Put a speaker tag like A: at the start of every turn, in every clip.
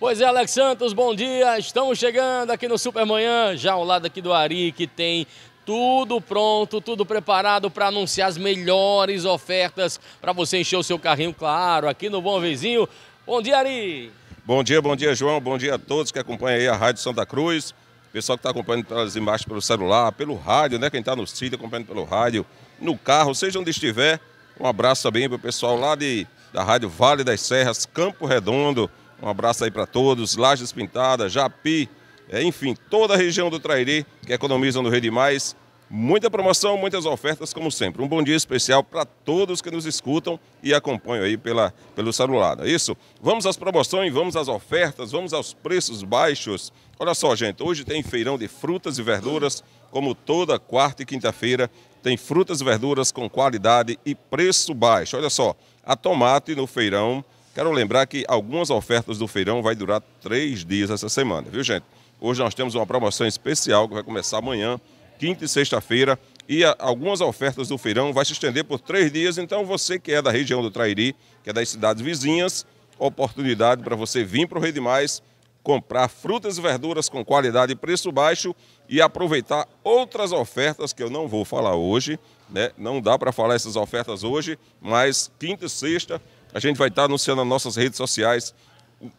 A: Pois é, Alex Santos, bom dia. Estamos chegando aqui no Supermanhã, já ao lado aqui do Ari, que tem tudo pronto, tudo preparado para anunciar as melhores ofertas para você encher o seu carrinho, claro, aqui no Bom Vizinho. Bom dia, Ari. Bom dia, bom dia, João. Bom dia a todos que acompanham aí a Rádio Santa Cruz. Pessoal que está acompanhando pelas imagens pelo celular, pelo rádio, né? Quem está no sítio acompanhando pelo rádio, no carro, seja onde estiver. Um abraço também para o pessoal lá de, da Rádio Vale das Serras, Campo Redondo, um abraço aí para todos, Lajes Pintadas, Japi, é, enfim, toda a região do Trairi que economizam no Rede Mais. Muita promoção, muitas ofertas, como sempre. Um bom dia especial para todos que nos escutam e acompanham aí pela, pelo celular. É isso? Vamos às promoções, vamos às ofertas, vamos aos preços baixos. Olha só, gente, hoje tem feirão de frutas e verduras, como toda quarta e quinta-feira. Tem frutas e verduras com qualidade e preço baixo. Olha só, a tomate no feirão Quero lembrar que algumas ofertas do feirão vai durar três dias essa semana, viu gente? Hoje nós temos uma promoção especial que vai começar amanhã, quinta e sexta-feira, e algumas ofertas do feirão vai se estender por três dias. Então você que é da região do Trairi, que é das cidades vizinhas, oportunidade para você vir para o Rede Mais, comprar frutas e verduras com qualidade e preço baixo e aproveitar outras ofertas que eu não vou falar hoje, né? Não dá para falar essas ofertas hoje, mas quinta e sexta a gente vai estar anunciando nas nossas redes sociais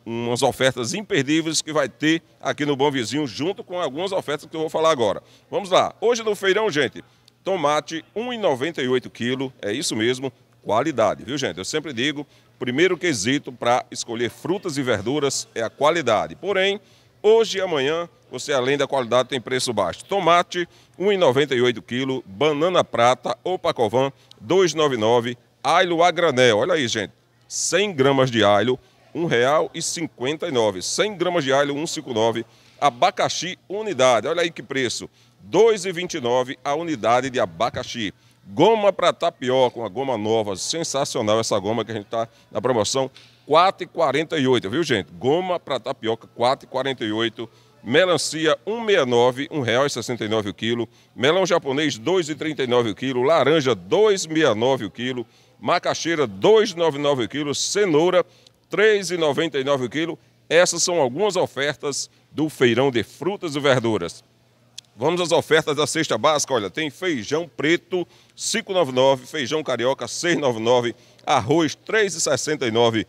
A: umas ofertas imperdíveis que vai ter aqui no Bom Vizinho, junto com algumas ofertas que eu vou falar agora. Vamos lá. Hoje no feirão, gente, tomate 1,98 kg, é isso mesmo, qualidade, viu, gente? Eu sempre digo, primeiro quesito para escolher frutas e verduras é a qualidade. Porém, hoje e amanhã, você além da qualidade tem preço baixo. Tomate 1,98 kg, banana prata ou pacovan 2,99 alho a granel. Olha aí, gente 100 gramas de alho, R$ 1,59. 100 gramas de alho, R$ 1,59. Abacaxi, unidade. Olha aí que preço. R$ 2,29 a unidade de abacaxi. Goma para tapioca, uma goma nova, sensacional essa goma que a gente está na promoção, R$ 4,48, viu gente? Goma para tapioca, R$ 4,48. Melancia, R$ 1,69, R$ 1,69 o quilo. Melão japonês, R$ 2,39 o quilo. Laranja, 2,69 o quilo macaxeira 2,99 kg, cenoura 3,99 kg. Essas são algumas ofertas do feirão de frutas e verduras. Vamos às ofertas da cesta básica. Olha, tem feijão preto 5,99, feijão carioca 6,99, arroz 3,69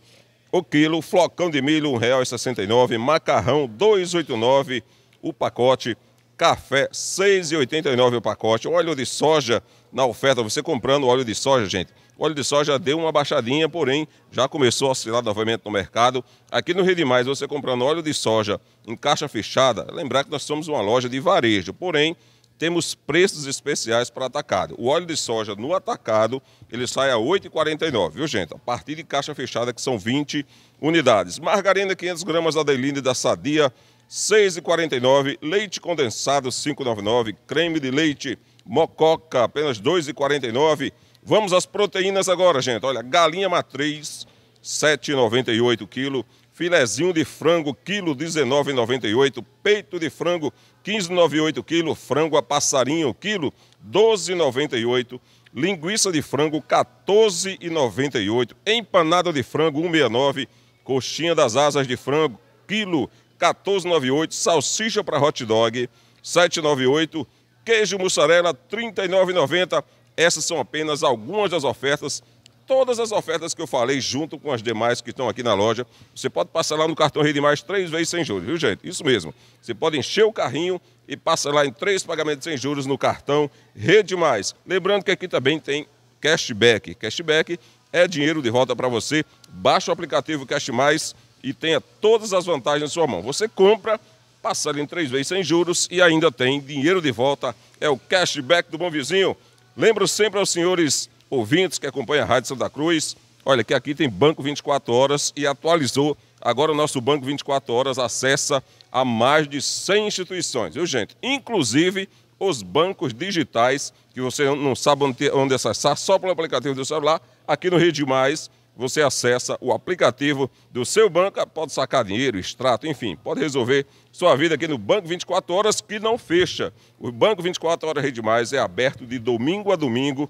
A: o quilo, flocão de milho R$ 1,69, macarrão 2,89 o pacote café 6,89 o pacote, óleo de soja na oferta, você comprando óleo de soja, gente. O óleo de soja deu uma baixadinha, porém já começou a oscilar novamente no mercado. Aqui no Rio de Mais, você comprando óleo de soja em caixa fechada, lembrar que nós somos uma loja de varejo, porém temos preços especiais para atacado. O óleo de soja no atacado, ele sai a 8,49, viu gente? A partir de caixa fechada, que são 20 unidades. Margarina, 500 gramas da e da Sadia, 6,49, leite condensado 5,99, creme de leite mococa apenas 2,49. Vamos às proteínas agora, gente. Olha, galinha matriz 7,98 quilo, filezinho de frango quilo 19,98, peito de frango 15,98 quilo, frango a passarinho quilo 12,98. Linguiça de frango 14,98, empanada de frango 1,69, coxinha das asas de frango quilo 1498, salsicha para hot dog 798, queijo mussarela 39,90. Essas são apenas algumas das ofertas. Todas as ofertas que eu falei, junto com as demais que estão aqui na loja, você pode passar lá no cartão Rede Mais três vezes sem juros, viu gente? Isso mesmo. Você pode encher o carrinho e passa lá em três pagamentos sem juros no cartão Rede Mais. Lembrando que aqui também tem cashback. Cashback é dinheiro de volta para você. Baixa o aplicativo Cash Mais e tenha todas as vantagens em sua mão. Você compra, passa em três vezes sem juros e ainda tem dinheiro de volta. É o cashback do Bom Vizinho. Lembro sempre aos senhores ouvintes que acompanham a Rádio Santa Cruz, olha que aqui tem Banco 24 Horas e atualizou. Agora o nosso Banco 24 Horas acessa a mais de 100 instituições, viu gente? Inclusive os bancos digitais, que você não sabe onde, acessar, só pelo aplicativo do celular, aqui no Rio de Mais você acessa o aplicativo do seu banco, pode sacar dinheiro, extrato, enfim, pode resolver sua vida aqui no Banco 24 Horas, que não fecha. O Banco 24 Horas Rede Mais é aberto de domingo a domingo.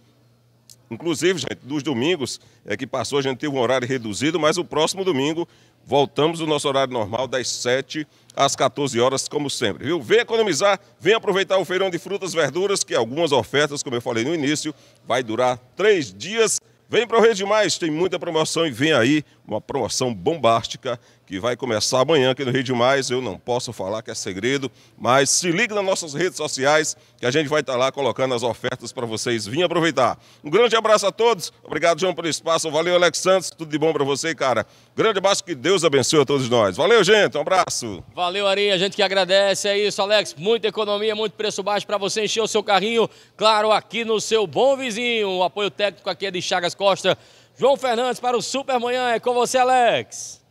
A: Inclusive, gente, dos domingos é que passou, a gente teve um horário reduzido, mas o próximo domingo voltamos o nosso horário normal das 7 às 14 horas, como sempre. Viu? Vem economizar, vem aproveitar o feirão de frutas e verduras, que algumas ofertas, como eu falei no início, vai durar três dias Vem para o Rede Mais, tem muita promoção e vem aí uma promoção bombástica que vai começar amanhã aqui no Rede Mais. Eu não posso falar que é segredo, mas se liga nas nossas redes sociais que a gente vai estar tá lá colocando as ofertas para vocês virem aproveitar. Um grande abraço a todos. Obrigado, João, pelo espaço. Valeu, Alex Santos. Tudo de bom para você, cara. Grande abraço, que Deus abençoe a todos nós. Valeu, gente. Um abraço. Valeu, Ari. A gente que agradece. É isso, Alex. Muita economia, muito preço baixo para você encher o seu carrinho. Claro, aqui no seu bom vizinho. O apoio técnico aqui é de Chagas Costa. João Fernandes para o Supermanhã. É com você, Alex.